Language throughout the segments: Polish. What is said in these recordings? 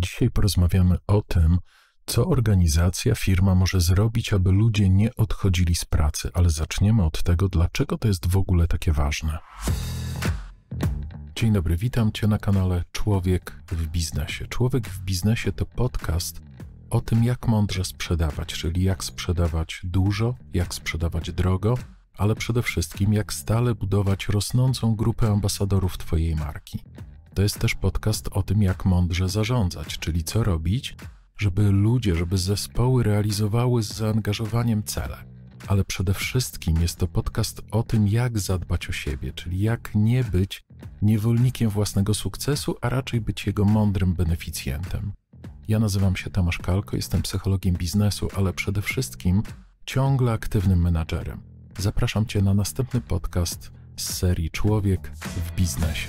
Dzisiaj porozmawiamy o tym, co organizacja, firma może zrobić, aby ludzie nie odchodzili z pracy, ale zaczniemy od tego, dlaczego to jest w ogóle takie ważne. Dzień dobry, witam Cię na kanale Człowiek w Biznesie. Człowiek w Biznesie to podcast o tym, jak mądrze sprzedawać, czyli jak sprzedawać dużo, jak sprzedawać drogo, ale przede wszystkim jak stale budować rosnącą grupę ambasadorów Twojej marki. To jest też podcast o tym, jak mądrze zarządzać, czyli co robić, żeby ludzie, żeby zespoły realizowały z zaangażowaniem cele. Ale przede wszystkim jest to podcast o tym, jak zadbać o siebie, czyli jak nie być niewolnikiem własnego sukcesu, a raczej być jego mądrym beneficjentem. Ja nazywam się Tomasz Kalko, jestem psychologiem biznesu, ale przede wszystkim ciągle aktywnym menadżerem. Zapraszam Cię na następny podcast z serii Człowiek w biznesie.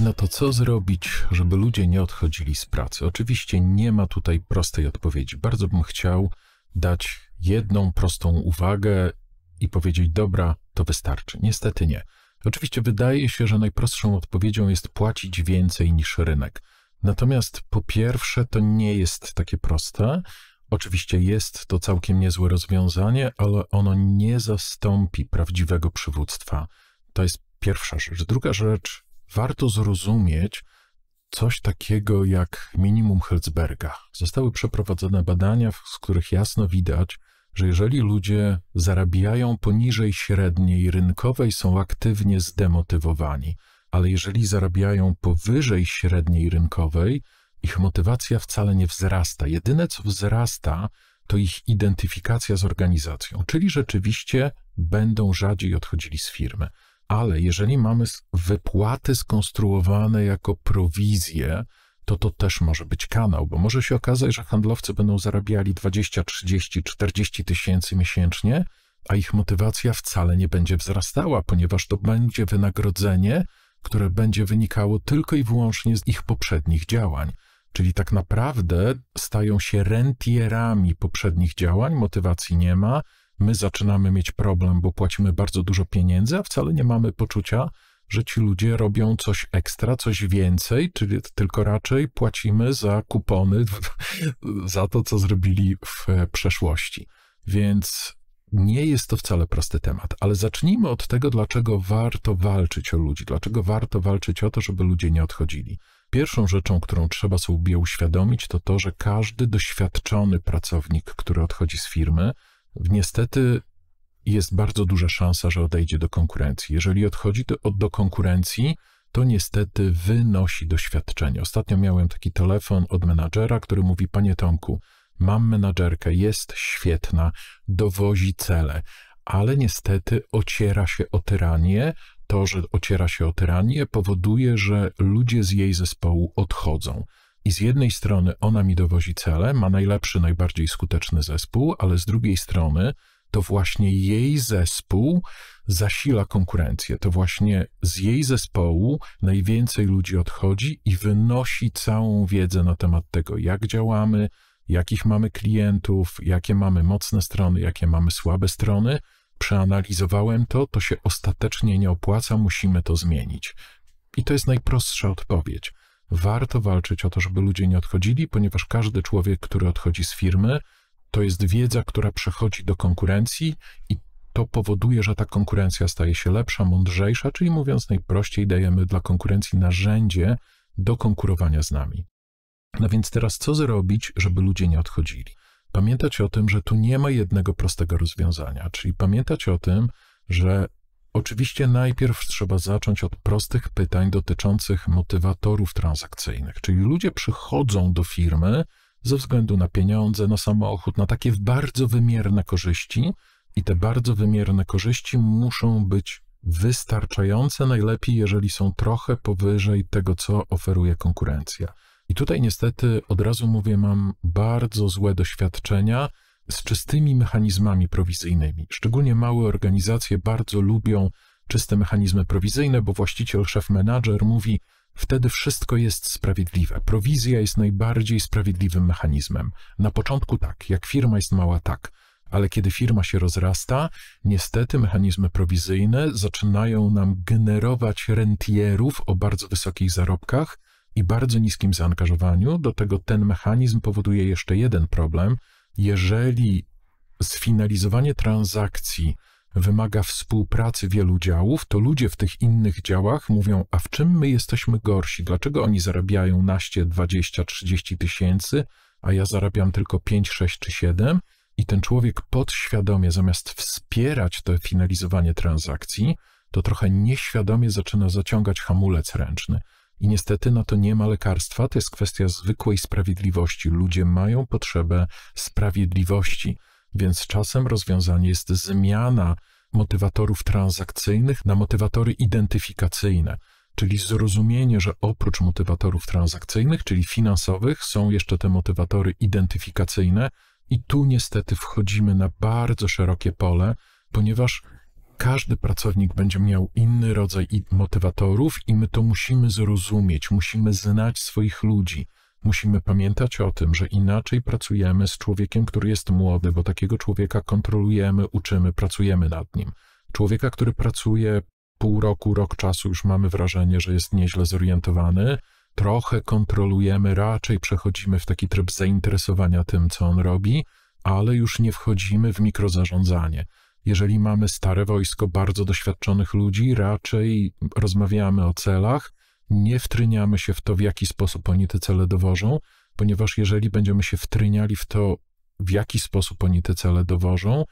No to co zrobić, żeby ludzie nie odchodzili z pracy? Oczywiście nie ma tutaj prostej odpowiedzi. Bardzo bym chciał dać jedną prostą uwagę i powiedzieć: Dobra, to wystarczy. Niestety nie. Oczywiście wydaje się, że najprostszą odpowiedzią jest płacić więcej niż rynek. Natomiast po pierwsze, to nie jest takie proste. Oczywiście jest to całkiem niezłe rozwiązanie, ale ono nie zastąpi prawdziwego przywództwa. To jest pierwsza rzecz. Druga rzecz, warto zrozumieć coś takiego jak minimum Hertzberga. Zostały przeprowadzone badania, z których jasno widać, że jeżeli ludzie zarabiają poniżej średniej rynkowej, są aktywnie zdemotywowani, ale jeżeli zarabiają powyżej średniej rynkowej, ich motywacja wcale nie wzrasta. Jedyne co wzrasta, to ich identyfikacja z organizacją, czyli rzeczywiście będą rzadziej odchodzili z firmy. Ale jeżeli mamy wypłaty skonstruowane jako prowizje, to to też może być kanał, bo może się okazać, że handlowcy będą zarabiali 20, 30, 40 tysięcy miesięcznie, a ich motywacja wcale nie będzie wzrastała, ponieważ to będzie wynagrodzenie, które będzie wynikało tylko i wyłącznie z ich poprzednich działań. Czyli tak naprawdę stają się rentierami poprzednich działań, motywacji nie ma, my zaczynamy mieć problem, bo płacimy bardzo dużo pieniędzy, a wcale nie mamy poczucia, że ci ludzie robią coś ekstra, coś więcej, czyli tylko raczej płacimy za kupony, za to, co zrobili w przeszłości. Więc nie jest to wcale prosty temat, ale zacznijmy od tego, dlaczego warto walczyć o ludzi, dlaczego warto walczyć o to, żeby ludzie nie odchodzili. Pierwszą rzeczą, którą trzeba sobie uświadomić, to to, że każdy doświadczony pracownik, który odchodzi z firmy, niestety jest bardzo duża szansa, że odejdzie do konkurencji. Jeżeli odchodzi do, do konkurencji, to niestety wynosi doświadczenie. Ostatnio miałem taki telefon od menadżera, który mówi: Panie Tomku, mam menadżerkę, jest świetna, dowozi cele, ale niestety ociera się o tyranię. To, że ociera się o tyranię, powoduje, że ludzie z jej zespołu odchodzą. I z jednej strony ona mi dowozi cele, ma najlepszy, najbardziej skuteczny zespół, ale z drugiej strony to właśnie jej zespół zasila konkurencję. To właśnie z jej zespołu najwięcej ludzi odchodzi i wynosi całą wiedzę na temat tego, jak działamy, jakich mamy klientów, jakie mamy mocne strony, jakie mamy słabe strony. Przeanalizowałem to, to się ostatecznie nie opłaca, musimy to zmienić. I to jest najprostsza odpowiedź. Warto walczyć o to, żeby ludzie nie odchodzili, ponieważ każdy człowiek, który odchodzi z firmy, to jest wiedza, która przechodzi do konkurencji i to powoduje, że ta konkurencja staje się lepsza, mądrzejsza, czyli mówiąc najprościej, dajemy dla konkurencji narzędzie do konkurowania z nami. No więc teraz co zrobić, żeby ludzie nie odchodzili? Pamiętać o tym, że tu nie ma jednego prostego rozwiązania, czyli pamiętać o tym, że Oczywiście najpierw trzeba zacząć od prostych pytań dotyczących motywatorów transakcyjnych, czyli ludzie przychodzą do firmy ze względu na pieniądze, na samochód, na takie bardzo wymierne korzyści i te bardzo wymierne korzyści muszą być wystarczające, najlepiej jeżeli są trochę powyżej tego, co oferuje konkurencja. I tutaj niestety od razu mówię, mam bardzo złe doświadczenia z czystymi mechanizmami prowizyjnymi. Szczególnie małe organizacje bardzo lubią czyste mechanizmy prowizyjne, bo właściciel, szef, menadżer mówi, wtedy wszystko jest sprawiedliwe. Prowizja jest najbardziej sprawiedliwym mechanizmem. Na początku tak, jak firma jest mała, tak. Ale kiedy firma się rozrasta, niestety mechanizmy prowizyjne zaczynają nam generować rentierów o bardzo wysokich zarobkach i bardzo niskim zaangażowaniu. Do tego ten mechanizm powoduje jeszcze jeden problem – jeżeli sfinalizowanie transakcji wymaga współpracy wielu działów, to ludzie w tych innych działach mówią, a w czym my jesteśmy gorsi? Dlaczego oni zarabiają naście, 20, 30 tysięcy, a ja zarabiam tylko 5, 6 czy 7? I ten człowiek podświadomie, zamiast wspierać to finalizowanie transakcji, to trochę nieświadomie zaczyna zaciągać hamulec ręczny. I niestety na to nie ma lekarstwa, to jest kwestia zwykłej sprawiedliwości. Ludzie mają potrzebę sprawiedliwości, więc czasem rozwiązanie jest zmiana motywatorów transakcyjnych na motywatory identyfikacyjne, czyli zrozumienie, że oprócz motywatorów transakcyjnych, czyli finansowych, są jeszcze te motywatory identyfikacyjne, i tu niestety wchodzimy na bardzo szerokie pole, ponieważ każdy pracownik będzie miał inny rodzaj motywatorów i my to musimy zrozumieć, musimy znać swoich ludzi. Musimy pamiętać o tym, że inaczej pracujemy z człowiekiem, który jest młody, bo takiego człowieka kontrolujemy, uczymy, pracujemy nad nim. Człowieka, który pracuje pół roku, rok czasu, już mamy wrażenie, że jest nieźle zorientowany, trochę kontrolujemy, raczej przechodzimy w taki tryb zainteresowania tym, co on robi, ale już nie wchodzimy w mikrozarządzanie. Jeżeli mamy stare wojsko bardzo doświadczonych ludzi, raczej rozmawiamy o celach, nie wtryniamy się w to, w jaki sposób oni te cele dowożą, ponieważ jeżeli będziemy się wtryniali w to, w jaki sposób oni te cele dowożą,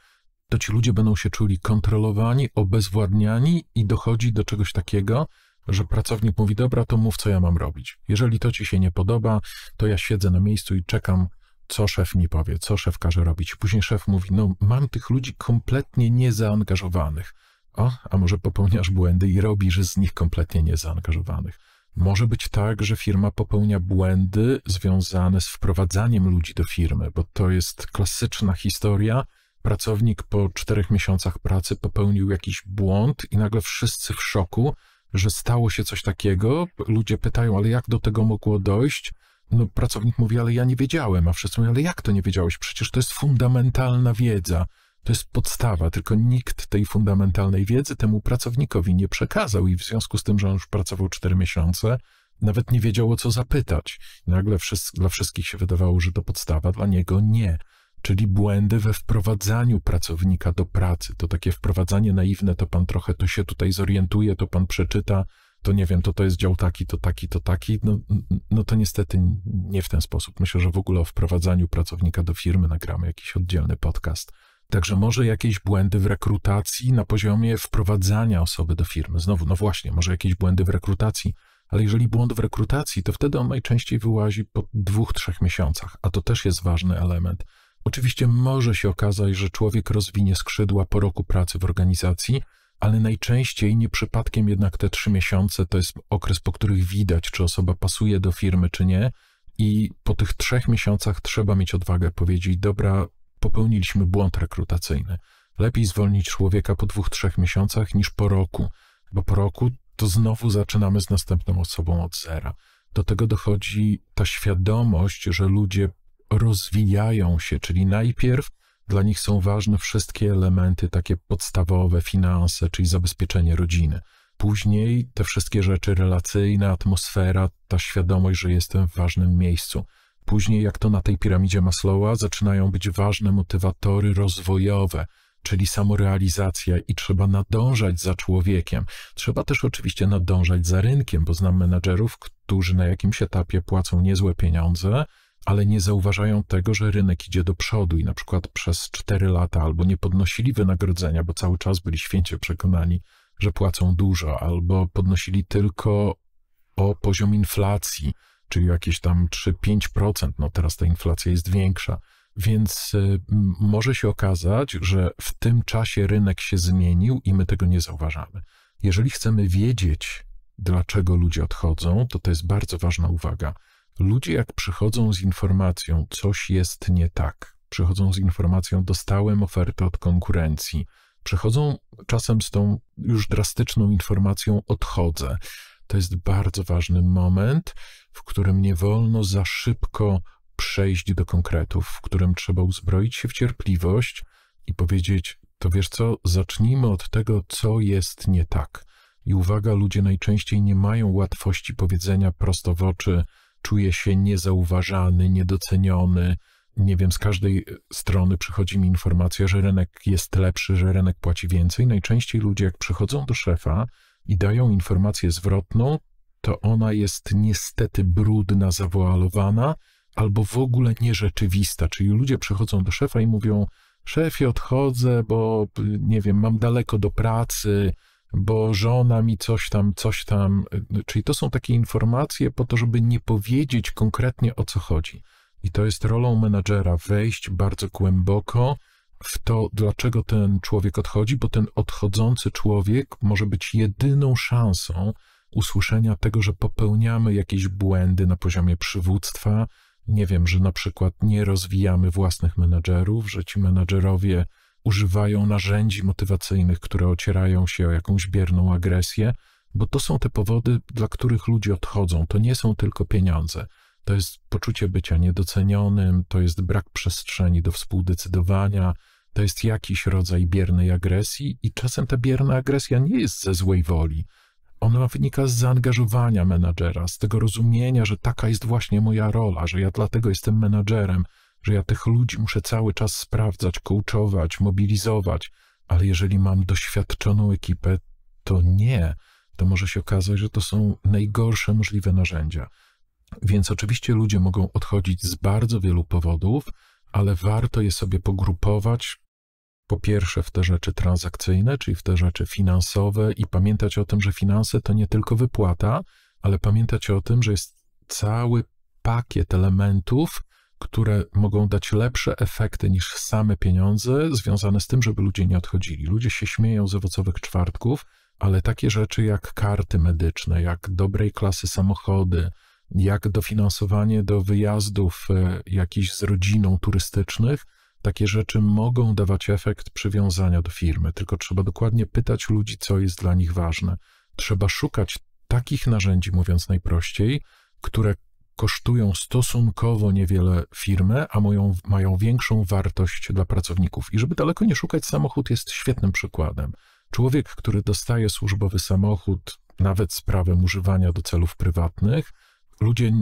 to ci ludzie będą się czuli kontrolowani, obezwładniani i dochodzi do czegoś takiego, że pracownik mówi: Dobra, to mów, co ja mam robić. Jeżeli to ci się nie podoba, to ja siedzę na miejscu i czekam, co szef mi powie, co szef każe robić. Później szef mówi, no mam tych ludzi kompletnie niezaangażowanych. O, a może popełniasz błędy i robisz z nich kompletnie niezaangażowanych. Może być tak, że firma popełnia błędy związane z wprowadzaniem ludzi do firmy, bo to jest klasyczna historia. Pracownik po czterech miesiącach pracy popełnił jakiś błąd i nagle wszyscy w szoku, że stało się coś takiego. Ludzie pytają, ale jak do tego mogło dojść? No, pracownik mówi, ale ja nie wiedziałem, a wszyscy mówią, ale jak to nie wiedziałeś? Przecież to jest fundamentalna wiedza, to jest podstawa, tylko nikt tej fundamentalnej wiedzy temu pracownikowi nie przekazał i w związku z tym, że on już pracował 4 miesiące, nawet nie wiedział o co zapytać. Nagle wszyscy, dla wszystkich się wydawało, że to podstawa, dla niego nie. Czyli błędy we wprowadzaniu pracownika do pracy. To takie wprowadzanie naiwne, to pan trochę to się tutaj zorientuje, to pan przeczyta, to nie wiem, to to jest dział taki, to taki, to taki, no, no to niestety nie w ten sposób. Myślę, że w ogóle o wprowadzaniu pracownika do firmy nagramy jakiś oddzielny podcast. Także może jakieś błędy w rekrutacji na poziomie wprowadzania osoby do firmy. Znowu, no właśnie, może jakieś błędy w rekrutacji, ale jeżeli błąd w rekrutacji, to wtedy on najczęściej wyłazi po dwóch, trzech miesiącach, a to też jest ważny element. Oczywiście może się okazać, że człowiek rozwinie skrzydła po roku pracy w organizacji, ale najczęściej nie przypadkiem jednak te trzy miesiące to jest okres, po których widać, czy osoba pasuje do firmy, czy nie. I po tych trzech miesiącach trzeba mieć odwagę powiedzieć: Dobra, popełniliśmy błąd rekrutacyjny. Lepiej zwolnić człowieka po dwóch, trzech miesiącach niż po roku, bo po roku to znowu zaczynamy z następną osobą od zera. Do tego dochodzi ta świadomość, że ludzie rozwijają się, czyli najpierw dla nich są ważne wszystkie elementy takie podstawowe, finanse, czyli zabezpieczenie rodziny. Później te wszystkie rzeczy relacyjne, atmosfera, ta świadomość, że jestem w ważnym miejscu. Później, jak to na tej piramidzie Maslowa, zaczynają być ważne motywatory rozwojowe, czyli samorealizacja i trzeba nadążać za człowiekiem. Trzeba też oczywiście nadążać za rynkiem, bo znam menadżerów, którzy na jakimś etapie płacą niezłe pieniądze, ale nie zauważają tego, że rynek idzie do przodu i na przykład przez 4 lata albo nie podnosili wynagrodzenia, bo cały czas byli święcie przekonani, że płacą dużo, albo podnosili tylko o poziom inflacji, czyli jakieś tam 3-5%. No teraz ta inflacja jest większa. Więc y, może się okazać, że w tym czasie rynek się zmienił i my tego nie zauważamy. Jeżeli chcemy wiedzieć, dlaczego ludzie odchodzą, to to jest bardzo ważna uwaga. Ludzie, jak przychodzą z informacją, coś jest nie tak, przychodzą z informacją, dostałem ofertę od konkurencji, przychodzą czasem z tą już drastyczną informacją, odchodzę. To jest bardzo ważny moment, w którym nie wolno za szybko przejść do konkretów, w którym trzeba uzbroić się w cierpliwość i powiedzieć: To wiesz co, zacznijmy od tego, co jest nie tak. I uwaga, ludzie najczęściej nie mają łatwości powiedzenia prosto w oczy, czuję się niezauważany, niedoceniony. Nie wiem, z każdej e, strony przychodzi mi informacja, że rynek jest lepszy, że rynek płaci więcej. Najczęściej ludzie, jak przychodzą do szefa i dają informację zwrotną, to ona jest niestety brudna, zawoalowana albo w ogóle nierzeczywista. Czyli ludzie przychodzą do szefa i mówią: Szefie, odchodzę, bo nie wiem, mam daleko do pracy, bo żona mi coś tam, coś tam. Y, czyli to są takie informacje po to, żeby nie powiedzieć konkretnie o co chodzi. I to jest rolą menadżera wejść bardzo głęboko w to, dlaczego ten człowiek odchodzi, bo ten odchodzący człowiek może być jedyną szansą usłyszenia tego, że popełniamy jakieś błędy na poziomie przywództwa. Nie wiem, że na przykład nie rozwijamy własnych menadżerów, że ci menadżerowie używają narzędzi motywacyjnych, które ocierają się o jakąś bierną agresję, bo to są te powody, dla których ludzie odchodzą. To nie są tylko pieniądze. To jest poczucie bycia niedocenionym, to jest brak przestrzeni do współdecydowania, to jest jakiś rodzaj biernej agresji i czasem ta bierna agresja nie jest ze złej woli. Ona wynika z zaangażowania menadżera, z tego rozumienia, że taka jest właśnie moja rola, że ja dlatego jestem menadżerem, że ja tych ludzi muszę cały czas sprawdzać, kołczować, mobilizować, ale jeżeli mam doświadczoną ekipę, to nie, to może się okazać, że to są najgorsze możliwe narzędzia. Więc oczywiście ludzie mogą odchodzić z bardzo wielu powodów, ale warto je sobie pogrupować, po pierwsze w te rzeczy transakcyjne, czyli w te rzeczy finansowe i pamiętać o tym, że finanse to nie tylko wypłata, ale pamiętać o tym, że jest cały pakiet elementów, które mogą dać lepsze efekty niż same pieniądze, związane z tym, żeby ludzie nie odchodzili. Ludzie się śmieją z owocowych czwartków, ale takie rzeczy jak karty medyczne, jak dobrej klasy samochody, jak dofinansowanie do wyjazdów e, jakichś z rodziną turystycznych, takie rzeczy mogą dawać efekt przywiązania do firmy, tylko trzeba dokładnie pytać ludzi, co jest dla nich ważne. Trzeba szukać takich narzędzi, mówiąc najprościej, które kosztują stosunkowo niewiele firmę, a mają, mają większą wartość dla pracowników. I żeby daleko nie szukać, samochód jest świetnym przykładem. Człowiek, który dostaje służbowy samochód, nawet z prawem używania do celów prywatnych, ludzie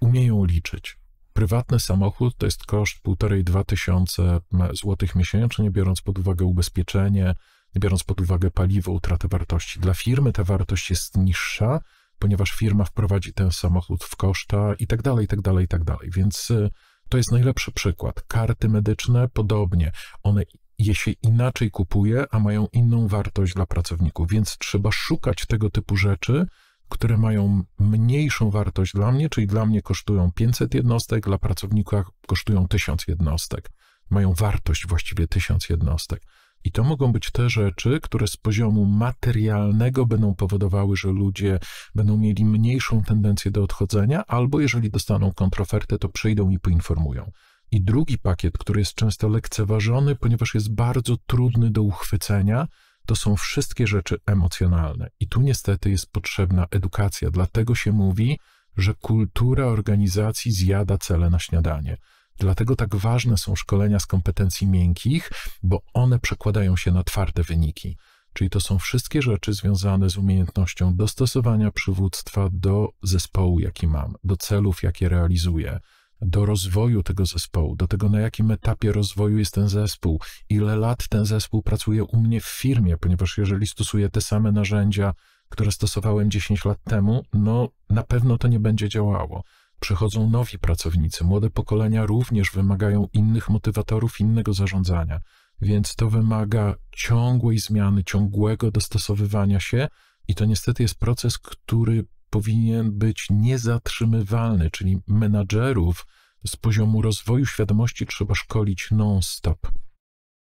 umieją liczyć. Prywatny samochód to jest koszt 1,5-2 tysiące złotych miesięcznie, biorąc pod uwagę ubezpieczenie, biorąc pod uwagę paliwo, utratę wartości. Dla firmy ta wartość jest niższa, ponieważ firma wprowadzi ten samochód w koszta i tak dalej, i tak dalej, i tak dalej. Więc y, to jest najlepszy przykład. Karty medyczne podobnie. One je się inaczej kupuje, a mają inną wartość dla pracowników, więc trzeba szukać tego typu rzeczy, które mają mniejszą wartość dla mnie, czyli dla mnie kosztują 500 jednostek, dla pracownika kosztują 1000 jednostek. Mają wartość właściwie 1000 jednostek. I to mogą być te rzeczy, które z poziomu materialnego będą powodowały, że ludzie będą mieli mniejszą tendencję do odchodzenia, albo jeżeli dostaną kontrofertę, to przyjdą i poinformują. I drugi pakiet, który jest często lekceważony, ponieważ jest bardzo trudny do uchwycenia, to są wszystkie rzeczy emocjonalne. I tu niestety jest potrzebna edukacja. Dlatego się mówi, że kultura organizacji zjada cele na śniadanie. Dlatego tak ważne są szkolenia z kompetencji miękkich, bo one przekładają się na twarde wyniki. Czyli to są wszystkie rzeczy związane z umiejętnością dostosowania przywództwa do zespołu, jaki mam, do celów, jakie realizuję, do rozwoju tego zespołu, do tego, na jakim etapie rozwoju jest ten zespół, ile lat ten zespół pracuje u mnie w firmie, ponieważ jeżeli stosuję te same narzędzia, które stosowałem 10 lat temu, no na pewno to nie będzie działało. Przychodzą nowi pracownicy, młode pokolenia również wymagają innych motywatorów, innego zarządzania, więc to wymaga ciągłej zmiany, ciągłego dostosowywania się i to niestety jest proces, który powinien być niezatrzymywalny, czyli menadżerów z poziomu rozwoju świadomości trzeba szkolić non-stop.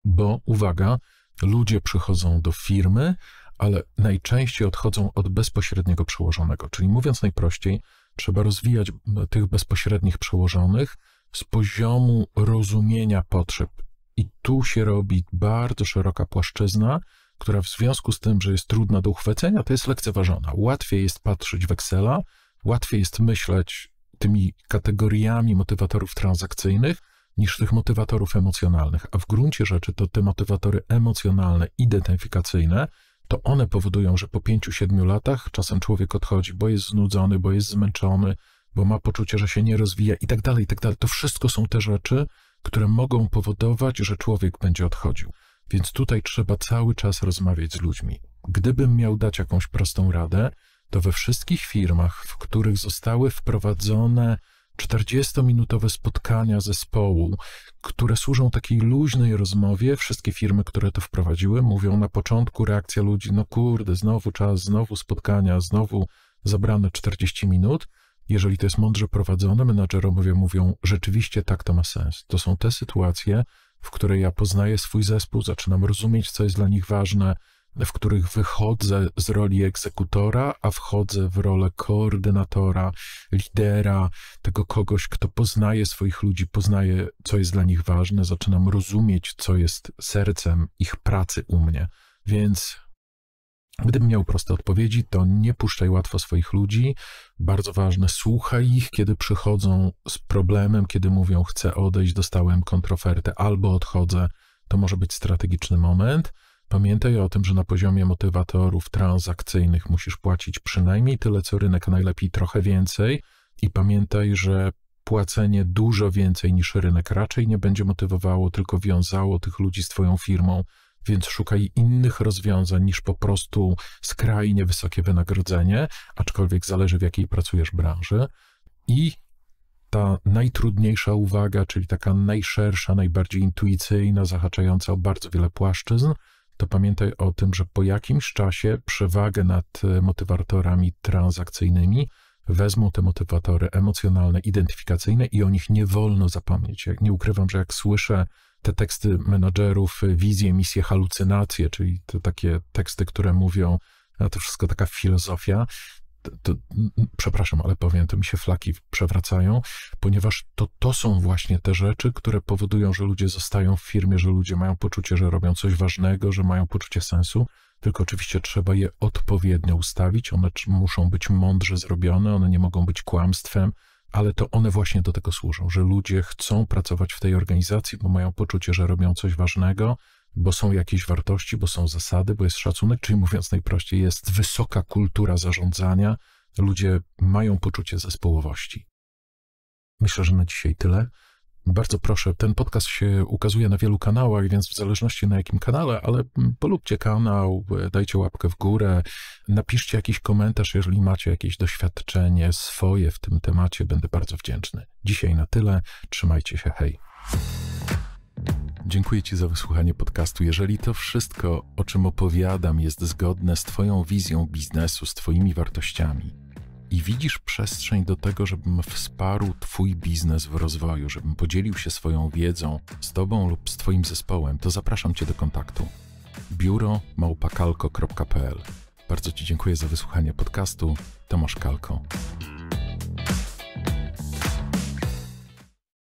Bo uwaga, ludzie przychodzą do firmy, ale najczęściej odchodzą od bezpośredniego przełożonego. Czyli mówiąc najprościej, Trzeba rozwijać tych bezpośrednich przełożonych z poziomu rozumienia potrzeb. I tu się robi bardzo szeroka płaszczyzna, która w związku z tym, że jest trudna do uchwycenia, to jest lekceważona. Łatwiej jest patrzeć w Excela, łatwiej jest myśleć tymi kategoriami motywatorów transakcyjnych niż tych motywatorów emocjonalnych. A w gruncie rzeczy to te motywatory emocjonalne, identyfikacyjne, to one powodują, że po pięciu, siedmiu latach czasem człowiek odchodzi, bo jest znudzony, bo jest zmęczony, bo ma poczucie, że się nie rozwija i tak dalej, i tak dalej. To wszystko są te rzeczy, które mogą powodować, że człowiek będzie odchodził. Więc tutaj trzeba cały czas rozmawiać z ludźmi. Gdybym miał dać jakąś prostą radę, to we wszystkich firmach, w których zostały wprowadzone 40-minutowe spotkania zespołu, które służą takiej luźnej rozmowie. Wszystkie firmy, które to wprowadziły, mówią na początku reakcja ludzi: no kurde, znowu czas, znowu spotkania, znowu zabrane 40 minut. Jeżeli to jest mądrze prowadzone, menadżerowie mówią: rzeczywiście tak to ma sens. To są te sytuacje, w której ja poznaję swój zespół, zaczynam rozumieć, co jest dla nich ważne, w których wychodzę z roli egzekutora, a wchodzę w rolę koordynatora, lidera, tego kogoś, kto poznaje swoich ludzi, poznaje, co jest dla nich ważne, zaczynam rozumieć, co jest sercem ich pracy u mnie. Więc Gdybym miał proste odpowiedzi, to nie puszczaj łatwo swoich ludzi. Bardzo ważne, słuchaj ich, kiedy przychodzą z problemem, kiedy mówią: Chcę odejść, dostałem kontrofertę albo odchodzę. To może być strategiczny moment. Pamiętaj o tym, że na poziomie motywatorów transakcyjnych musisz płacić przynajmniej tyle co rynek, najlepiej trochę więcej. I pamiętaj, że płacenie dużo więcej niż rynek raczej nie będzie motywowało, tylko wiązało tych ludzi z Twoją firmą. Więc szukaj innych rozwiązań niż po prostu skrajnie wysokie wynagrodzenie, aczkolwiek zależy w jakiej pracujesz branży. I ta najtrudniejsza uwaga, czyli taka najszersza, najbardziej intuicyjna, zahaczająca o bardzo wiele płaszczyzn, to pamiętaj o tym, że po jakimś czasie przewagę nad e, motywatorami transakcyjnymi wezmą te motywatory emocjonalne, identyfikacyjne i o nich nie wolno zapomnieć. nie ukrywam, że jak słyszę te teksty menadżerów, e, wizje, misje, halucynacje, czyli te takie teksty, które mówią, a to wszystko taka filozofia, to, mm, mm, przepraszam, ale powiem, to mi się flaki przewracają, ponieważ to, to są właśnie te rzeczy, które powodują, że ludzie zostają w firmie, że ludzie mają poczucie, że robią coś ważnego, że mają poczucie sensu, tylko oczywiście trzeba je odpowiednio ustawić, one muszą być mądrze zrobione, one nie mogą być kłamstwem, ale to one właśnie do tego służą, że ludzie chcą pracować w tej organizacji, bo mają poczucie, że robią coś ważnego, bo są jakieś wartości, bo są zasady, bo jest szacunek, czyli mówiąc najprościej, jest wysoka kultura zarządzania, ludzie mają poczucie zespołowości. Myślę, że na dzisiaj tyle. Bardzo proszę, ten podcast się ukazuje na wielu kanałach, więc w zależności na jakim kanale, ale polubcie kanał, dajcie łapkę w górę, napiszcie jakiś komentarz, jeżeli macie jakieś doświadczenie swoje w tym temacie, będę bardzo wdzięczny. Dzisiaj na tyle, trzymajcie się, hej. Dziękuję Ci za wysłuchanie podcastu. Jeżeli to wszystko, o czym opowiadam, jest zgodne z Twoją wizją biznesu, z Twoimi wartościami i widzisz przestrzeń do tego, żebym wsparł Twój biznes w rozwoju, żebym podzielił się swoją wiedzą z Tobą lub z Twoim zespołem, to zapraszam Cię do kontaktu. Biuro małpakalko.pl Bardzo Ci dziękuję za wysłuchanie podcastu. Tomasz Kalko.